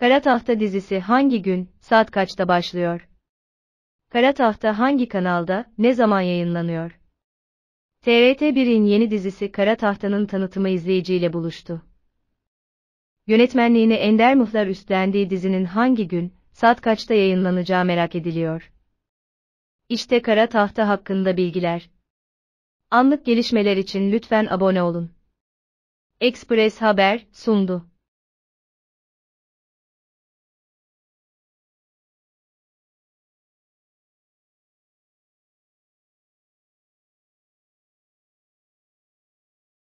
Kara Tahta dizisi hangi gün, saat kaçta başlıyor? Kara Tahta hangi kanalda, ne zaman yayınlanıyor? TRT1'in yeni dizisi Kara Tahta'nın tanıtımı izleyiciyle buluştu. Yönetmenliğini Ender Muhlar üstlendiği dizinin hangi gün, saat kaçta yayınlanacağı merak ediliyor. İşte Kara Tahta hakkında bilgiler. Anlık gelişmeler için lütfen abone olun. Express Haber sundu.